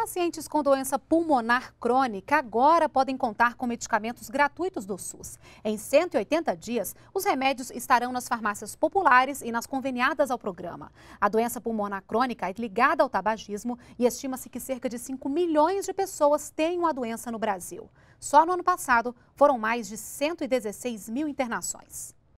Pacientes com doença pulmonar crônica agora podem contar com medicamentos gratuitos do SUS. Em 180 dias, os remédios estarão nas farmácias populares e nas conveniadas ao programa. A doença pulmonar crônica é ligada ao tabagismo e estima-se que cerca de 5 milhões de pessoas tenham a doença no Brasil. Só no ano passado, foram mais de 116 mil internações.